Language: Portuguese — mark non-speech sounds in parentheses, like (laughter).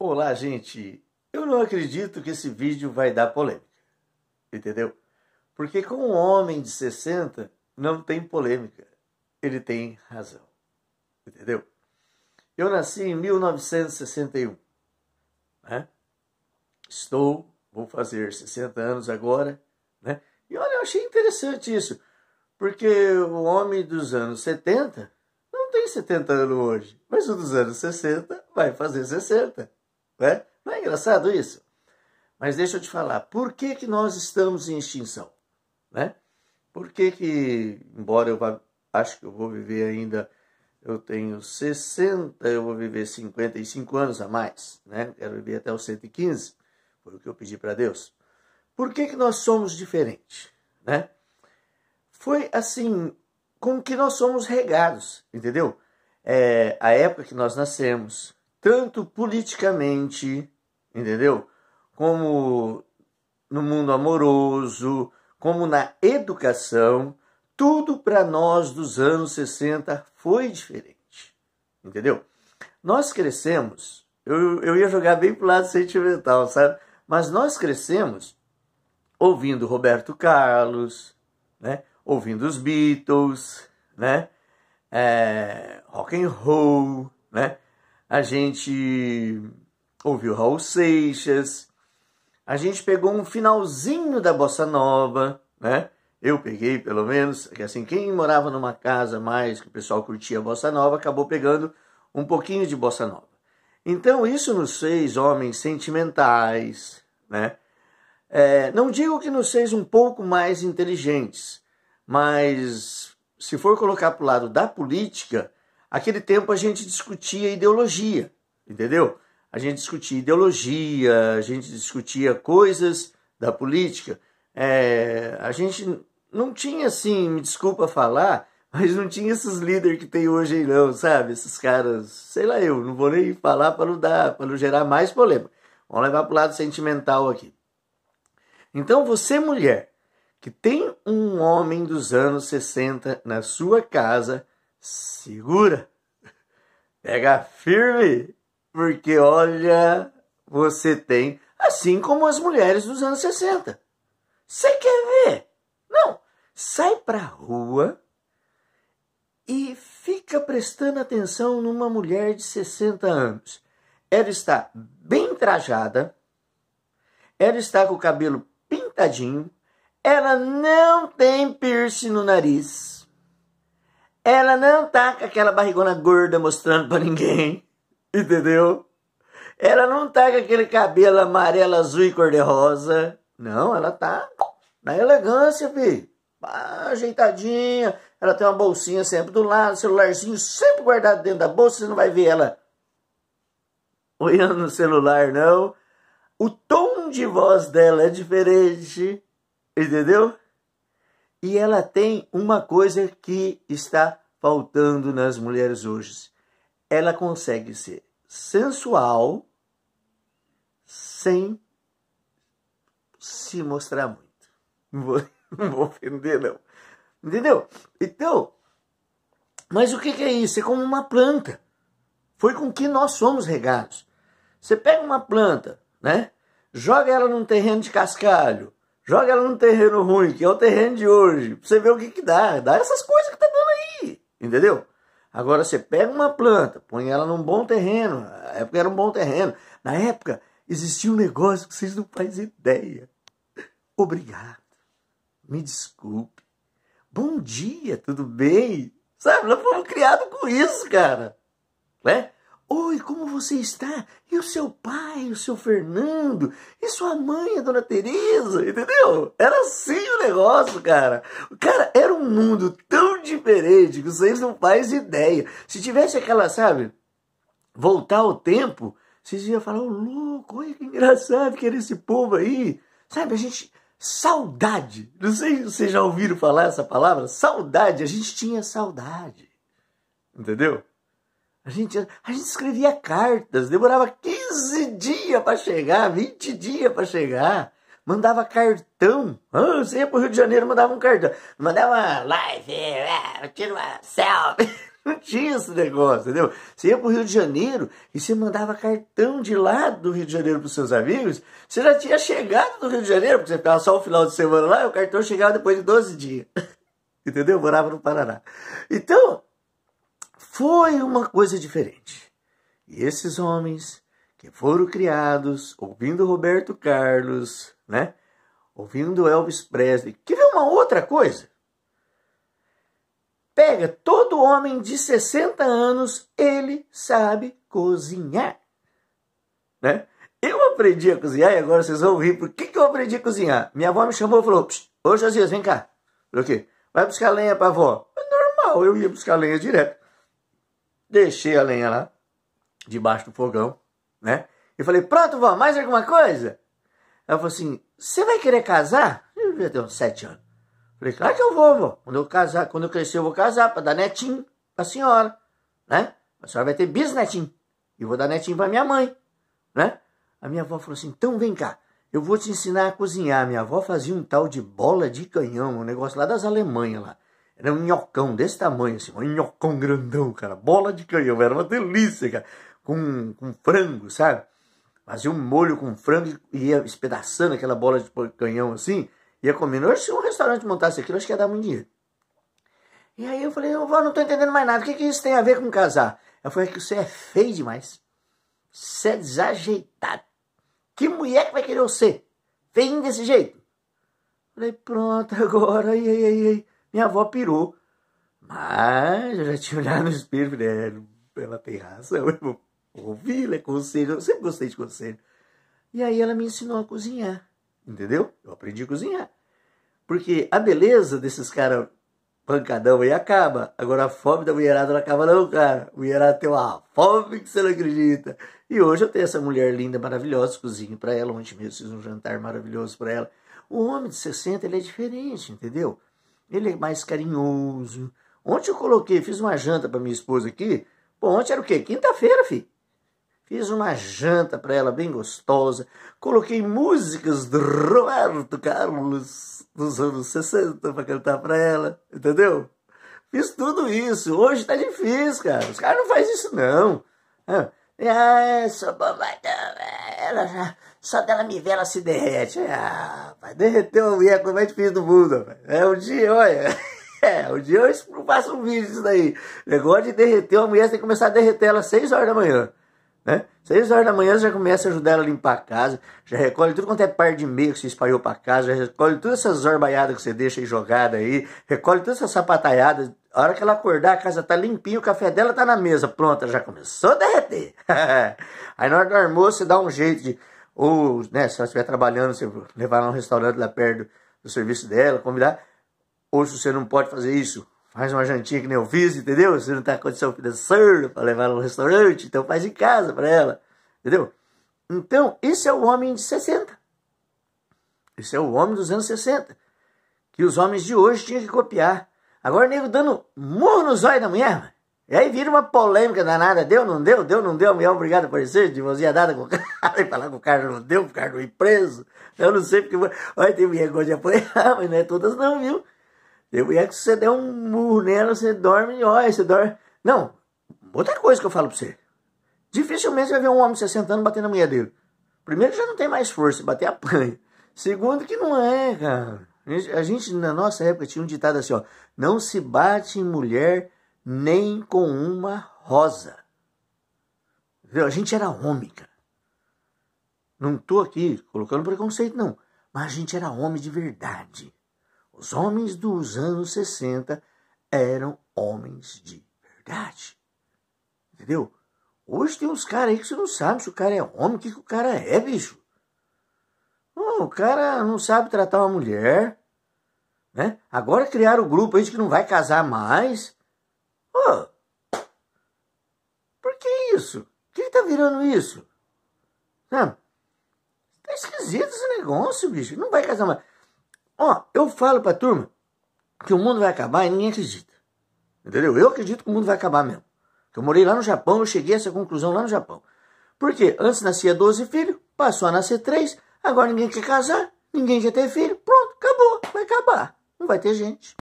Olá, gente. Eu não acredito que esse vídeo vai dar polêmica. Entendeu? Porque com um homem de 60 não tem polêmica. Ele tem razão. Entendeu? Eu nasci em 1961. Né? Estou, vou fazer 60 anos agora. Né? E olha, eu achei interessante isso. Porque o homem dos anos 70 não tem 70 anos hoje, mas o dos anos 60 vai fazer 60. Né? Não é engraçado isso? Mas deixa eu te falar, por que, que nós estamos em extinção? Né? Por que, que, embora eu vá, acho que eu vou viver ainda, eu tenho 60, eu vou viver 55 anos a mais, né? quero viver até os 115, foi o que eu pedi para Deus. Por que, que nós somos diferentes? Né? Foi assim, com que nós somos regados, entendeu? É, a época que nós nascemos, tanto politicamente, entendeu? Como no mundo amoroso, como na educação, tudo para nós dos anos 60 foi diferente, entendeu? Nós crescemos, eu, eu ia jogar bem para o lado sentimental, sabe? Mas nós crescemos ouvindo Roberto Carlos, né? ouvindo os Beatles, né? É, rock and roll, né? a gente ouviu Raul Seixas, a gente pegou um finalzinho da bossa nova, né? Eu peguei, pelo menos, que assim, quem morava numa casa mais que o pessoal curtia bossa nova, acabou pegando um pouquinho de bossa nova. Então, isso nos fez homens sentimentais, né? É, não digo que nos fez um pouco mais inteligentes, mas se for colocar para o lado da política, Aquele tempo a gente discutia ideologia, entendeu? A gente discutia ideologia, a gente discutia coisas da política. É, a gente não tinha, assim, me desculpa falar, (laughs) mas não tinha esses líderes que tem hoje aí não, sabe? Esses caras, sei lá eu, não vou nem falar para não dar, para não gerar mais problema. Vamos levar para o lado sentimental aqui. Então você, mulher, que tem um homem dos anos 60 na sua casa, segura, pega firme, porque olha, você tem, assim como as mulheres dos anos 60. Você quer ver? Não, sai pra rua e fica prestando atenção numa mulher de 60 anos. Ela está bem trajada, ela está com o cabelo pintadinho, ela não tem piercing no nariz ela não tá com aquela barrigona gorda mostrando para ninguém, entendeu? Ela não tá com aquele cabelo amarelo, azul e cor-de-rosa. Não, ela tá na elegância, fi. ajeitadinha. Ela tem uma bolsinha sempre do lado, celularzinho sempre guardado dentro da bolsa. Você não vai ver ela olhando no celular, não. O tom de voz dela é diferente, entendeu? E ela tem uma coisa que está faltando nas mulheres hoje. Ela consegue ser sensual sem se mostrar muito. Não vou, (laughs) não vou ofender, não. Entendeu? Então, mas o que é isso? É como uma planta. Foi com que nós somos regados. Você pega uma planta, né? Joga ela num terreno de cascalho Joga ela num terreno ruim, que é o terreno de hoje, pra você ver o que, que dá. Dá essas coisas que tá dando aí, entendeu? Agora você pega uma planta, põe ela num bom terreno. Na época era um bom terreno. Na época existia um negócio que vocês não fazem ideia. Obrigado. Me desculpe. Bom dia, tudo bem? Sabe, nós fomos criados com isso, cara. Né? Oi, como você está? E o seu pai, o seu Fernando? E sua mãe, a dona Tereza? Entendeu? Era assim o negócio, cara. Cara, era um mundo tão diferente que vocês não fazem ideia. Se tivesse aquela, sabe, voltar o tempo, vocês iam falar, ô oh, louco, olha que engraçado que era esse povo aí. Sabe, a gente. Saudade. Não sei se vocês já ouviram falar essa palavra. Saudade. A gente tinha saudade. Entendeu? A gente, a gente escrevia cartas, demorava 15 dias para chegar, 20 dias para chegar. Mandava cartão. Ah, você ia para o Rio de Janeiro, mandava um cartão. Mandava live, é, ah, tira uma selfie. (laughs) Não tinha esse negócio, entendeu? Você ia para o Rio de Janeiro e você mandava cartão de lá do Rio de Janeiro para seus amigos. Você já tinha chegado no Rio de Janeiro, porque você ficava só o final de semana lá e o cartão chegava depois de 12 dias. (laughs) entendeu? morava no Paraná. Então, foi uma coisa diferente. E esses homens que foram criados ouvindo Roberto Carlos, né? Ouvindo Elvis Presley, que ver uma outra coisa. Pega todo homem de 60 anos, ele sabe cozinhar, né? Eu aprendi a cozinhar e agora vocês vão ouvir. Por que, que eu aprendi a cozinhar? Minha avó me chamou e falou: Ô Josias, vem cá. Falei, o quê? Vai buscar lenha pra avó. É normal, eu ia buscar lenha direto deixei a lenha lá, debaixo do fogão, né? E falei, pronto, vó, mais alguma coisa? Ela falou assim, você vai querer casar? Eu já uns sete anos. Falei, claro que eu vou, vó. Quando eu casar, quando eu crescer, eu vou casar para dar netinho pra senhora, né? A senhora vai ter bisnetinho. E vou dar netinho pra minha mãe, né? A minha avó falou assim, então vem cá, eu vou te ensinar a cozinhar. Minha avó fazia um tal de bola de canhão, um negócio lá das Alemanhas lá. Era um nhocão desse tamanho, assim, um nhocão grandão, cara. Bola de canhão, era uma delícia, cara. Com, com frango, sabe? Fazia um molho com frango e ia espedaçando aquela bola de canhão assim, ia comendo. Hoje, se um restaurante montasse aquilo, acho que ia dar muito dinheiro. E aí eu falei, eu não tô entendendo mais nada. O que, que isso tem a ver com casar? Ela falou, é que você é feio demais. Você é desajeitado. Que mulher que vai querer você? Feio desse jeito? Falei, pronto, agora, ai, ai, ai, ai. Minha avó pirou. Mas eu já tinha (laughs) olhado no espelho, né? Ela tem razão, eu vou ouvi-la, é conselho. Eu sempre gostei de conselho. E aí ela me ensinou a cozinhar, entendeu? Eu aprendi a cozinhar. Porque a beleza desses caras pancadão aí acaba. Agora a fome da mulherada não acaba não, cara. A mulherada tem uma fome que você não acredita. E hoje eu tenho essa mulher linda, maravilhosa, cozinho para ela. Ontem mesmo fiz um jantar maravilhoso para ela. O homem de 60, ele é diferente, entendeu? ele é mais carinhoso. Ontem eu coloquei, fiz uma janta para minha esposa aqui. Bom, ontem era o quê? Quinta-feira, fi? Fiz uma janta para ela bem gostosa. Coloquei músicas do Roberto Carlos dos anos 60 para cantar para ela, entendeu? Fiz tudo isso. Hoje tá difícil, cara. Os caras não fazem isso, não. Ah, é, sou bobadão. Ela já só dela me ver, ela se derrete. Ah, rapaz, derreteu a mulher, com o mais é difícil do mundo, rapaz. É um dia, olha. (laughs) É, um dia eu faço um vídeo disso daí. Negócio de derreter uma mulher, você tem que começar a derreter ela às 6 horas da manhã. Né? 6 horas da manhã você já começa a ajudar ela a limpar a casa, já recolhe tudo quanto é par de meia que você espalhou para casa, já recolhe todas essas zorbaiadas que você deixa aí jogada aí, recolhe todas essas sapataiadas. A hora que ela acordar, a casa tá limpinha, o café dela tá na mesa, pronta, já começou a derreter. (laughs) aí na hora do almoço você dá um jeito de ou né, se ela estiver trabalhando, você levar ela um restaurante lá perto do serviço dela, convidar. Ou se você não pode fazer isso, faz uma jantinha que nem eu fiz, entendeu? Você não está com condição financeira para levar ela no restaurante, então faz em casa para ela, entendeu? Então, esse é o homem de 60. Esse é o homem dos anos 60. Que os homens de hoje tinham que copiar. Agora, nego dando murro nos olhos da mulher, mano. E aí vira uma polêmica danada. Deu, não deu? Deu, não deu? A mulher obrigada a aparecer de mãozinha dada com o cara. (laughs) E falar que o cara não deu, o cara não ir preso. Eu não sei porque... Olha, tem mulher que gosta de apanhar, (laughs) mas não é todas não, viu? Tem mulher que se você der um murro nela, você dorme, olha, você dorme... Não, outra coisa que eu falo pra você. Dificilmente você vai ver um homem se assentando batendo na mulher dele. Primeiro, já não tem mais força, bater apanha. Segundo, que não é, cara. A gente, na nossa época, tinha um ditado assim, ó. Não se bate em mulher nem com uma rosa. Viu? A gente era homem, cara. Não estou aqui colocando preconceito, não. Mas a gente era homem de verdade. Os homens dos anos 60 eram homens de verdade. Entendeu? Hoje tem uns caras aí que você não sabe se o cara é homem, o que, que o cara é, bicho. o cara não sabe tratar uma mulher. Né? Agora criaram o um grupo aí de que não vai casar mais. Ah, por que isso? Por que está virando isso? Está Tá esquisito esse negócio, bicho. Não vai casar mais. Ó, eu falo para a turma que o mundo vai acabar e ninguém acredita. Entendeu? Eu acredito que o mundo vai acabar mesmo. Eu morei lá no Japão, eu cheguei a essa conclusão lá no Japão. Porque Antes nascia 12 filhos, passou a nascer 3, agora ninguém quer casar, ninguém quer ter filho, pronto, acabou, vai acabar. Não vai ter gente.